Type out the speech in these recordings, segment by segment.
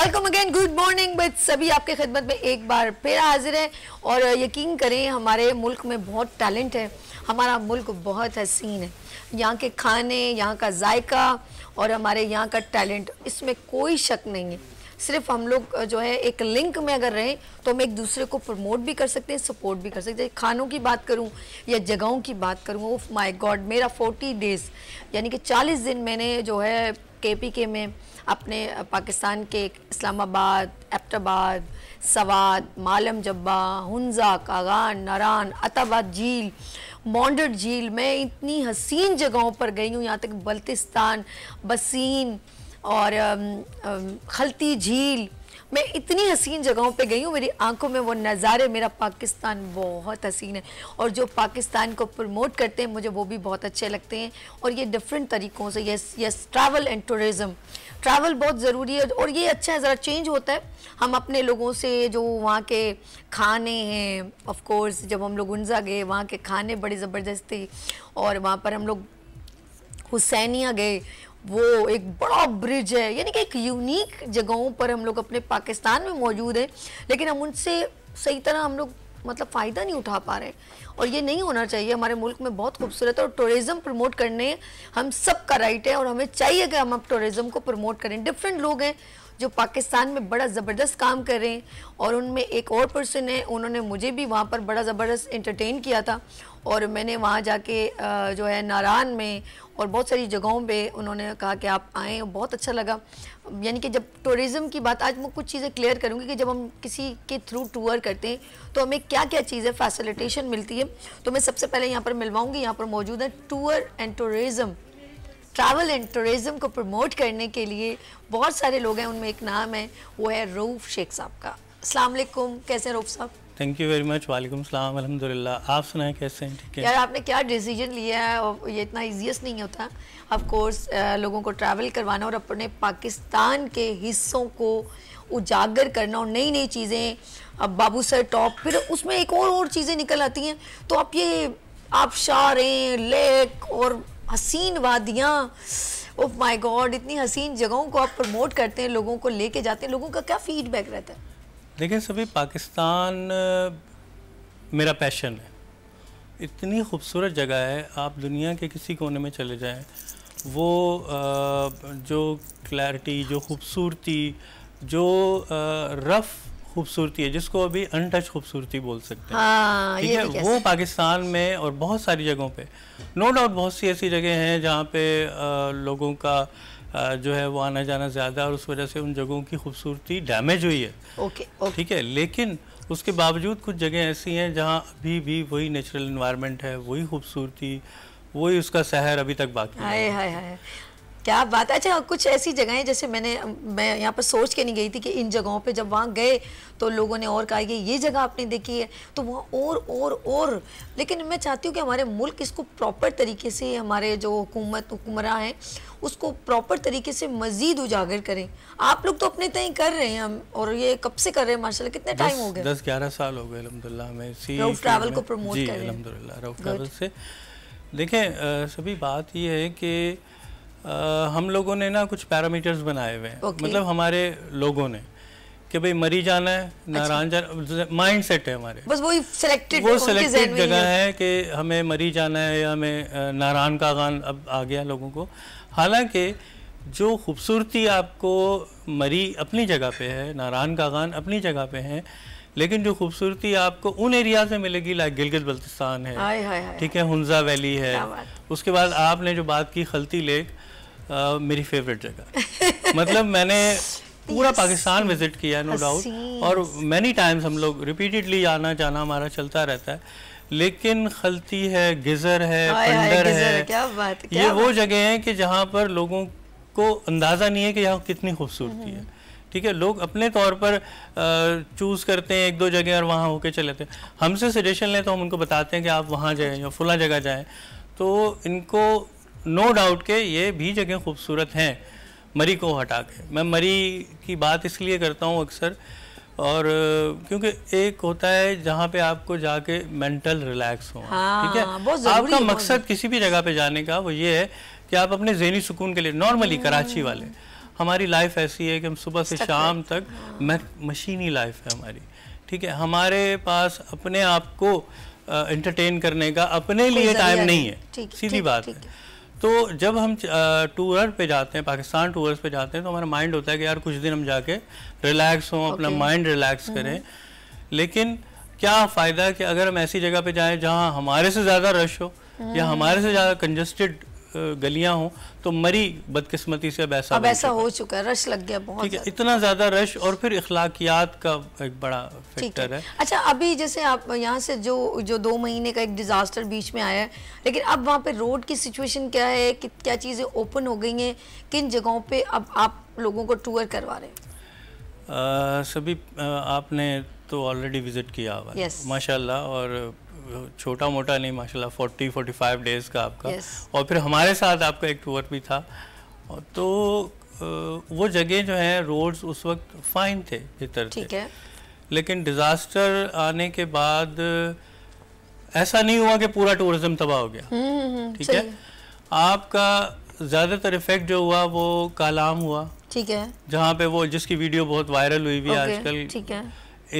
Welcome again good morning but सभी आपके खिदमत में एक बार फिर हाजिर है और यकीन करें हमारे मुल्क में बहुत टैलेंट है हमारा मुल्क बहुत हसीन है यहाँ के खाने यहाँ का जायका और हमारे यहाँ का टैलेंट इसमें कोई शक नहीं है सिर्फ हम लोग जो है एक लिंक में अगर रहें तो हम एक दूसरे को प्रमोट भी कर सकते हैं सपोर्ट भी कर सकते हैं खानों की बात करूं या जगहों की बात करूं ओफ माय गॉड मेरा 40 डेज यानी कि 40 दिन मैंने जो है के में अपने पाकिस्तान के इस्लामाबाद एबटाबाद सवाद मालम जब्बा हंजा कागान नारान अताबाद झील मोंडर झील मैं इतनी हसीन जगहों पर गई हूँ यहाँ तक बल्तिस्तान बसीन और खलती झील मैं इतनी हसीन जगहों पे गई हूँ मेरी आंखों में वो नज़ारे मेरा पाकिस्तान बहुत हसीन है और जो पाकिस्तान को प्रमोट करते हैं मुझे वो भी बहुत अच्छे लगते हैं और ये डिफरेंट तरीक़ों से yes yes travel and tourism travel बहुत ज़रूरी है और ये अच्छा है ज़रा चेंज होता है हम अपने लोगों से जो वहाँ के खाने हैं ऑफ़कोर्स जब हम लोग उनजा गए वहाँ के खाने बड़े ज़बरदस्त थे और वहाँ पर हम लोग हुसैनिया गए वो एक बड़ा ब्रिज है यानी कि एक यूनिक जगहों पर हम लोग अपने पाकिस्तान में मौजूद हैं लेकिन हम उनसे सही तरह हम लोग मतलब फ़ायदा नहीं उठा पा रहे हैं और ये नहीं होना चाहिए हमारे मुल्क में बहुत खूबसूरत है और टूरिज़म प्रमोट करने हम सब का राइट है और हमें चाहिए कि हम अब टूरिज़म को प्रमोट करें डिफरेंट लोग हैं जो पाकिस्तान में बड़ा ज़बरदस्त काम कर रहे हैं और उनमें एक और पर्सन है उन्होंने मुझे भी वहाँ पर बड़ा ज़बरदस्त इंटरटेन किया था और मैंने वहाँ जाके जो है नारायण में और बहुत सारी जगहों पे उन्होंने कहा कि आप आएँ बहुत अच्छा लगा यानी कि जब टूरिज़म की बात आज मैं कुछ चीज़ें क्लियर करूँगी कि जब हम किसी के थ्रू टूर करते हैं तो हमें क्या क्या चीज़ें फैसिलिटेशन मिलती है तो मैं सबसे पहले यहाँ पर मिलवाऊँगी यहाँ पर मौजूद है tour and tourism travel and tourism को प्रमोट करने के लिए बहुत सारे लोग हैं उनमें एक नाम है वो है रऊफ़ शेख साहब का असलम कैसे रऊफ़ साहब थैंक यू वेरी मच वालेकुम सलाम अलहमदिल्ला आप सुनाएं कैसे हैं ठीक है यार आपने क्या डिसीजन लिया है और ये इतना ईजीएस्ट नहीं होता ऑफ कोर्स लोगों को ट्रैवल करवाना और अपने पाकिस्तान के हिस्सों को उजागर करना और नई नई चीज़ें अब बाबू सर टॉप फिर उसमें एक और और चीज़ें निकल आती हैं तो आप ये आप शारें लेक और हसीन वादियाँ ओफ oh माय गॉड इतनी हसीन जगहों को आप प्रमोट करते हैं लोगों को लेके जाते हैं लोगों का क्या फीडबैक रहता है देखिए सभी पाकिस्तान मेरा पैशन है इतनी खूबसूरत जगह है आप दुनिया के किसी कोने में चले जाएं वो जो क्लैरिटी जो खूबसूरती जो रफ़ खूबसूरती है जिसको अभी अनटच खूबसूरती बोल सकते हैं हाँ, ठीक है वो पाकिस्तान में और बहुत सारी जगहों पे नो डाउट बहुत सी ऐसी जगह हैं जहाँ पे आ, लोगों का आ, जो है वो आना जाना ज़्यादा और उस वजह से उन जगहों की खूबसूरती डैमेज हुई है ओके, ठीक है लेकिन उसके बावजूद कुछ जगह ऐसी हैं जहाँ अभी भी वही नेचुरल इन्वायरमेंट है वही खूबसूरती वही उसका शहर अभी तक बाकी है क्या बात है अच्छा कुछ ऐसी जगहें जैसे मैंने मैं यहाँ पर सोच के नहीं गई थी कि इन जगहों पे जब वहाँ गए तो लोगों ने और कहा कि ये जगह आपने देखी है तो वहाँ और और और लेकिन मैं चाहती हूँ कि हमारे मुल्क इसको प्रॉपर तरीके से हमारे जो हुकूमत हुक्मरा हैं उसको प्रॉपर तरीके से मज़ीद उजागर करें आप लोग तो अपने तय कर रहे हैं हम और ये कब से कर रहे हैं माशा कितने टाइम हो गए दस ग्यारह साल हो गए ट्रैवल को प्रमोट कर देखें सभी बात यह है कि आ, हम लोगों ने ना कुछ पैरामीटर्स बनाए हुए हैं okay. मतलब हमारे लोगों ने कि भाई मरी जाना है नारायण अच्छा। जाना माइंड सेट है हमारे बस वही सिलेक्टेड वो सिलेक्टेड जगह है कि हमें मरी जाना है या हमें नारायण का गान अब आ गया लोगों को हालांकि जो खूबसूरती आपको मरी अपनी जगह पे है नारायण का गान अपनी जगह पे है लेकिन जो खूबसूरती आपको उन एरियाज में मिलेगी लाइक गिलगित बल्तिस्तान है ठीक है हंजा वैली है उसके बाद आपने जो बात की खलती लेक मेरी फेवरेट जगह मतलब मैंने पूरा पाकिस्तान विजिट किया नो डाउट और मैनी टाइम्स हम लोग रिपीटेडली आना जाना हमारा चलता रहता है लेकिन खलती है गिजर है पंडर है क्या बात क्या ये वो जगह है कि जहाँ पर लोगों को अंदाज़ा नहीं है कि यहाँ कितनी खूबसूरती है हम्म। ठीक है लोग अपने तौर पर चूज़ करते हैं एक दो जगह और वहाँ होके चले जाते हैं हमसे सजेशन लें तो हम उनको बताते हैं कि आप वहाँ जाएँ या फुला जगह जाएँ तो इनको नो डाउट के ये भी जगह खूबसूरत हैं मरी को हटा के मैं मरी की बात इसलिए करता हूँ अक्सर और क्योंकि एक होता है जहाँ पे आपको जाके मेंटल रिलैक्स हो हाँ, ठीक है हाँ, आपका मकसद किसी भी जगह पे जाने का वो ये है कि आप अपने जहनी सुकून के लिए नॉर्मली हम्म। कराची वाले हमारी लाइफ ऐसी है कि हम सुबह से शाम तक हाँ। मशीनी लाइफ है हमारी ठीक है हमारे पास अपने आप को एंटरटेन करने का अपने लिए टाइम नहीं है सीधी बात है तो जब हम टूर पे जाते हैं पाकिस्तान टूर्स पे जाते हैं तो हमारा माइंड होता है कि यार कुछ दिन हम जाके रिलैक्स हों okay. अपना माइंड रिलैक्स करें लेकिन क्या फ़ायदा कि अगर हम ऐसी जगह पे जाएं जहाँ हमारे से ज़्यादा रश हो या हम्म। हमारे से ज़्यादा कंजस्टेड गलियां हो तो मरी बदकिस्मती से अब ऐसा अब ऐसा हो चुका है रश लग गया बहुत ठीक है इतना ज़्यादा रश और फिर इखलाकियात का एक बड़ा फैक्टर है है अच्छा अभी जैसे आप यहाँ से जो जो दो महीने का एक डिज़ास्टर बीच में आया है लेकिन अब वहाँ पे रोड की सिचुएशन क्या है कि क्या चीज़ें ओपन हो गई हैं किन जगहों पर अब आप लोगों को टूर करवा रहे हैं सभी आपने तो ऑलरेडी विज़िट किया हुआ yes. माशाल्लाह और छोटा मोटा नहीं माशाल्लाह 40 45 डेज का आपका yes. और फिर हमारे साथ आपका एक टूर भी था तो वो जगह जो है रोड्स उस वक्त फाइन थे बेहतर थे है लेकिन डिज़ास्टर आने के बाद ऐसा नहीं हुआ कि पूरा टूरिज्म तबाह हो गया हम्म, हम्म, हम्म, ठीक है आपका ज़्यादातर इफेक्ट जो हुआ वो कालाम हुआ ठीक है जहाँ पे वो जिसकी वीडियो बहुत वायरल हुई हुई आजकल ठीक है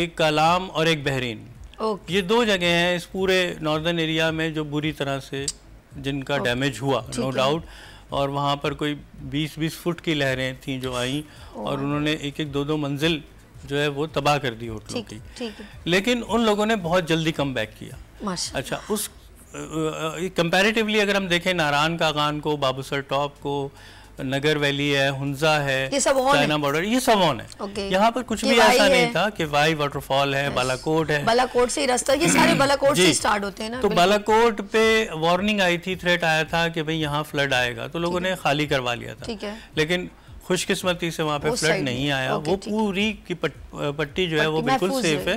एक कालाम और एक बहरीन ये दो जगह हैं इस पूरे नॉर्दर्न एरिया में जो बुरी तरह से जिनका डैमेज हुआ नो डाउट और वहाँ पर कोई 20-20 फुट की लहरें थीं जो आईं और उन्होंने एक एक दो दो मंजिल जो है वो तबाह कर दी होटलों की लेकिन उन लोगों ने बहुत जल्दी कम बैक किया अच्छा उस कंपैरेटिवली अगर हम देखें नारायण कागान को बाबूसर टॉप को नगर वैली है हुंजा है चाइना बॉर्डर ये सब ऑन है okay. यहाँ पर कुछ भी ऐसा नहीं था कि वाई वाटरफॉल है yes. बालाकोट है बालाकोट से रास्ता ये सारे बालाकोट से स्टार्ट होते हैं ना तो बालाकोट पे वार्निंग आई थी थ्रेट आया था कि भाई यहाँ फ्लड आएगा तो लोगों ने खाली करवा लिया था लेकिन खुशकिस्मती से वहाँ पे फ्लड नहीं आया वो पूरी की पट्टी जो है वो बिल्कुल सेफ है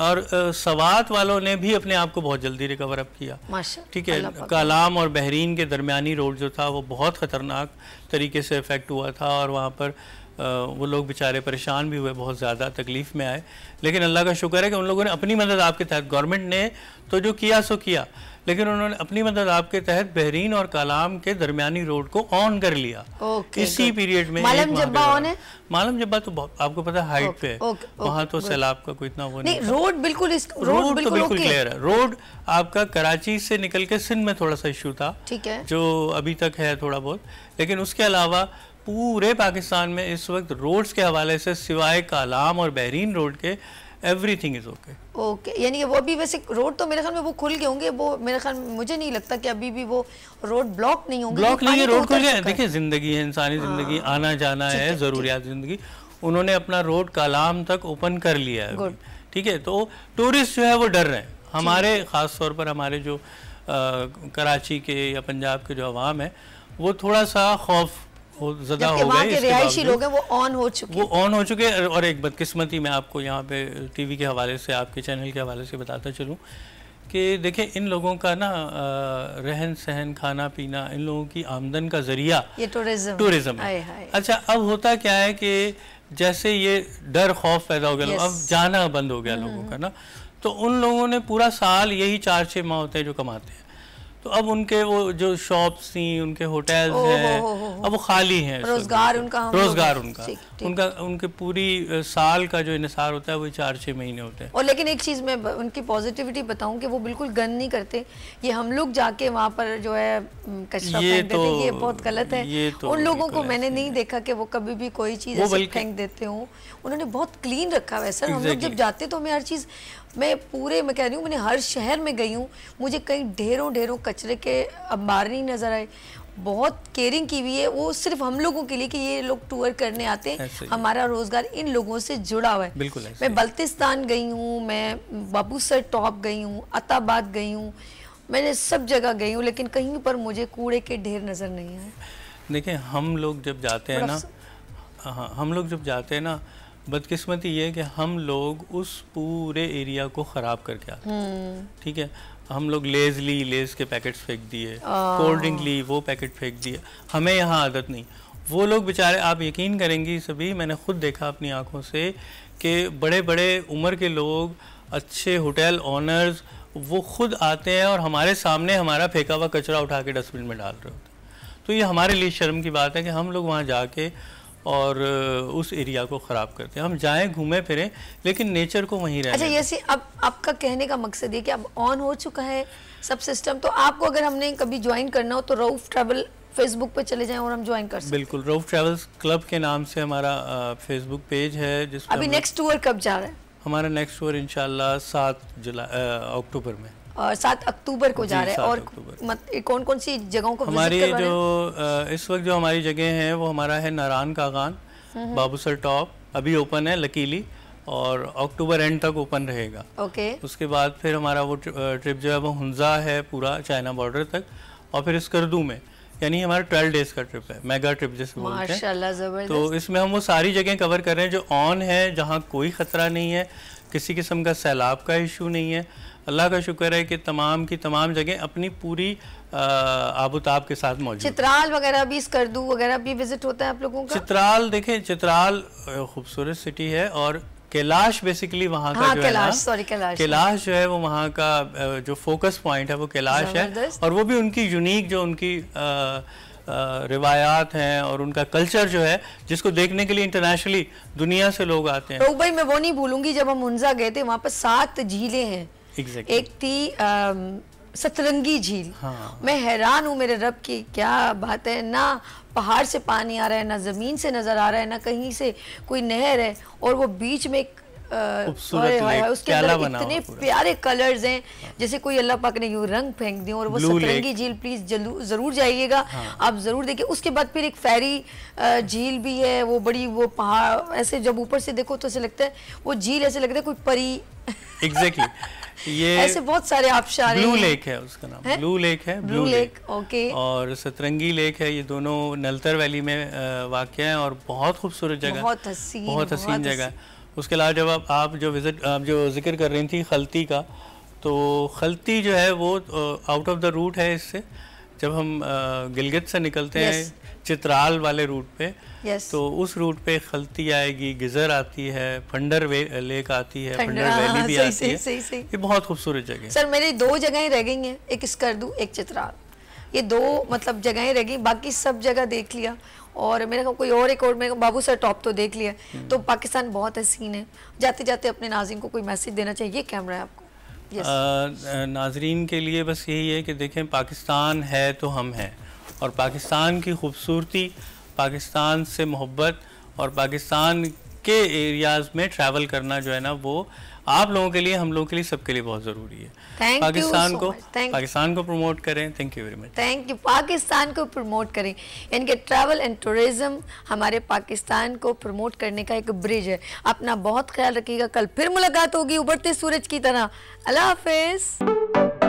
और सवात वालों ने भी अपने आप को बहुत जल्दी रिकवर अप किया ठीक है कलाम और बहरीन के दरमियानी रोड जो था वो बहुत ख़तरनाक तरीके से इफ़ेक्ट हुआ था और वहाँ पर वो लोग बेचारे परेशान भी हुए बहुत ज़्यादा तकलीफ़ में आए लेकिन अल्लाह का शुक्र है कि उन लोगों ने अपनी मदद आपके तहत गवर्नमेंट ने तो जो किया सो किया लेकिन उन्होंने अपनी मदद आपके तहत बहरीन और कलाम के दरमियानी रोड को ऑन कर लिया इसी पीरियड में मालम जब्बा ऑन है मालम जब्बा तो आपको पता हाइट पे वहाँ तो सैलाब का कोई इतना वो नहीं रोड बिल्कुल रोड तो बिल्कुल क्लियर है रोड आपका कराची से निकल के सिंध में थोड़ा सा इशू था ठीक है जो अभी तक है थोड़ा बहुत लेकिन उसके अलावा पूरे पाकिस्तान में इस वक्त रोड्स के हवाले से सिवाय कालाम और बहरीन रोड के एवरीथिंग इज ओके ओके यानी कि वो अभी वैसे रोड तो मेरे ख्याल में वो खुल गए होंगे वो मेरे ख्याल मुझे नहीं लगता कि अभी भी वो रोड ब्लॉक नहीं होंगे ब्लॉक नहीं है रोड तो खुल गया देखिए ज़िंदगी है इंसानी हाँ। ज़िंदगी आना जाना है ज़रूरियात ज़िंदगी उन्होंने अपना रोड कलाम तक ओपन कर लिया है ठीक है तो टूरिस्ट जो है वो डर रहे हैं हमारे ख़ास तौर पर हमारे जो आ, कराची के या पंजाब के जो आवाम है वो थोड़ा सा खौफ ज़्यादा हो गए रिहायशी लोग हैं वो ऑन हो चुके वो ऑन हो चुके और एक बदकिस्मती मैं आपको यहाँ पे टीवी के हवाले से आपके चैनल के हवाले से बताता चलूँ कि देखिए इन लोगों का ना रहन सहन खाना पीना इन लोगों की आमदन का ज़रिया ये टूरिज्म टूरिज्म है अच्छा अब होता क्या है कि जैसे ये डर खौफ पैदा हो गया अब जाना बंद हो गया हम्म, लोगों हम्म। का ना तो उन लोगों ने पूरा साल यही चार छः माह होते हैं जो कमाते हैं तो अब उनके वो जो शॉप्स थी उनके होटल्स हैं अब वो खाली हैं रोजगार उनका रोजगार उनका उनका उनके पूरी साल का जो इंसार होता है वो चार छः महीने होते हैं और लेकिन एक चीज़ मैं उनकी पॉजिटिविटी बताऊं कि वो बिल्कुल गन नहीं करते ये हम लोग जाके वहाँ पर जो है कचरा ये, तो, ये बहुत गलत है ये तो उन लोगों को मैंने नहीं देखा कि वो कभी भी कोई चीज़ फेंक देते हों उन्होंने बहुत क्लीन रखा हुआ सर हम लोग जब जाते तो हमें हर चीज़ मैं पूरे मैं कह रही हूँ मैंने हर शहर में गई हूँ मुझे कई ढेरों ढेरों कचरे के अंबार नहीं नज़र आए बहुत केयरिंग की हुई है वो सिर्फ हम लोगों के लिए कि ये लोग टूर करने आते हैं हमारा रोजगार इन लोगों से जुड़ा हुआ है बिल्कुल मैं बल्तिस्तान गई हूँ मैं बाबूसर टॉप गई हूँ अताबाद गई हूँ मैंने सब जगह गई हूँ लेकिन कहीं पर मुझे कूड़े के ढेर नज़र नहीं आए देखिए हम लोग जब जाते हैं ना हाँ हम लोग जब जाते हैं ना बदकिस्मती ये है कि हम लोग उस पूरे एरिया को ख़राब करके आते हैं हम्म। ठीक है हम लोग लेज ली लेज के पैकेट फेंक दिए कोल्ड ड्रिंक ली वो पैकेट फेंक दिए हमें यहाँ आदत नहीं वो लोग बेचारे आप यकीन करेंगी सभी मैंने खुद देखा अपनी आंखों से कि बड़े बड़े उम्र के लोग अच्छे होटल ऑनर्स वो खुद आते हैं और हमारे सामने हमारा फेंका हुआ कचरा उठा के डस्टबिन में डाल रहे होते हैं तो ये हमारे लिए शर्म की बात है कि हम लोग वहाँ जाके और उस एरिया को ख़राब करते हैं हम जाएं घूमें फिरें लेकिन नेचर को वहीं रहें अच्छा सी अब आपका कहने का मकसद ये कि अब ऑन हो चुका है सब सिस्टम तो आपको अगर हमने कभी ज्वाइन करना हो तो रऊफ ट्रैवल फेसबुक पे चले जाएं और हम ज्वाइन कर सकते बिल्कुल रऊफ ट्रैवल्स क्लब के नाम से हमारा फेसबुक पेज है जिस अभी नेक्स्ट टूर कब जा रहा है हमारा नेक्स्ट टूर इंशाल्लाह सात जुलाई अक्टूबर में सात अक्टूबर को जा रहे हैं और मत, कौन कौन सी जगहों को हमारी जो इस वक्त जो हमारी जगह है वो हमारा है नारायण कागान बाबूसर टॉप अभी ओपन है लकीली और अक्टूबर एंड तक ओपन रहेगा ओके उसके बाद फिर हमारा वो ट्रिप जो है वो हंजा है पूरा चाइना बॉर्डर तक और फिर स्कर्दू में यानी हमारा ट्वेल्व डेज का ट्रिप है मेगा ट्रिप जिसे बोलते हैं तो इसमें हम वो सारी जगह कवर कर रहे हैं जो ऑन है जहाँ कोई खतरा नहीं है किसी किस्म का सैलाब का इशू नहीं है अल्लाह का शुक्र है कि तमाम की तमाम जगह अपनी पूरी आबोताब के साथ मौजूद चित्राल वगैरह भी स्कर्दू वगैरह भी विजिट होता है आप लोगों का चित्राल देखें चित्राल खूबसूरत सिटी है और कैलाश बेसिकली वहाँ का हाँ, जो कैलाश, है सॉरी कैलाश हाँ। कैलाश जो है वो वहाँ का जो फोकस पॉइंट है वो कैलाश है और वो भी उनकी यूनिक जो उनकी आ, रिवायात हैं और उनका कल्चर जो है जिसको देखने के लिए इंटरनेशनली दुनिया से लोग आते हैं तो भाई मैं वो नहीं भूलूंगी जब हम उन्जा गए थे वहाँ पर सात झीलें हैं exactly. एक थी सतरंगी झील हाँ। मैं हैरान हूँ मेरे रब की क्या बात है ना पहाड़ से पानी आ रहा है ना ज़मीन से नज़र आ रहा है ना कहीं से कोई नहर है और वो बीच में एक खूबसूरत उसके अंदर इतने प्यारे कलर्स हैं जैसे कोई अल्लाह पाक ने यू रंग फेंक दिए और वो सतरंगी झील प्लीज जरूर जाइएगा हाँ। आप जरूर देखिए उसके बाद फिर एक फेरी झील भी है वो बड़ी वो पहाड़ ऐसे जब ऊपर से देखो तो ऐसे लगता है वो झील ऐसे लगता है कोई परी एग्जैक्टली ये ऐसे बहुत सारे आबशार ब्लू लेक है उसका नाम है? ब्लू लेक है ब्लू, ब्लू लेक ओके और सतरंगी लेक है ये दोनों नलतर वैली में वाक्य है और बहुत खूबसूरत जगह बहुत हसीन बहुत हसीन जगह उसके अलावा जब आप, आप जो विज़िट आप जो जिक्र कर रही थी खलती का तो खलती जो है वो आउट ऑफ द रूट है इससे जब हम गिलगित से निकलते yes. हैं चित्राल वाले रूट पे yes. तो उस रूट पे खलती आएगी गिजर आती है फंडर वे, लेक आती है फंडर हाँ, वैली भी सही, आती सही, है सही, सही। ये बहुत खूबसूरत जगह सर मेरी दो जगह रह गई हैं एक स्कर्दू एक चित्राल ये दो मतलब जगह रह गई बाकी सब जगह देख लिया और मेरे को कोई और एक और मेरे बाबू सर टॉप तो देख लिया हम्म। तो पाकिस्तान बहुत हसीन है जाते जाते अपने नाजिम को कोई मैसेज देना चाहिए कैमरा है आपको yes. नाजरीन के लिए बस यही है कि देखें पाकिस्तान है तो हम हैं और पाकिस्तान की खूबसूरती पाकिस्तान से मोहब्बत और पाकिस्तान के एरियाज में ट्रैवल करना जो है ना वो आप लोगों के लिए हम लोगों के लिए सबके लिए बहुत जरूरी है Thank पाकिस्तान so को पाकिस्तान को प्रमोट करें thank you very much thank you Pakistan को प्रमोट करें इनके ट्रैवल एंड टूरिज्म हमारे पाकिस्तान को प्रमोट करने का एक ब्रिज है अपना बहुत ख्याल रखिएगा कल फिर मुलाकात होगी उबरते सूरज की तरह अल्लाह हाफिज़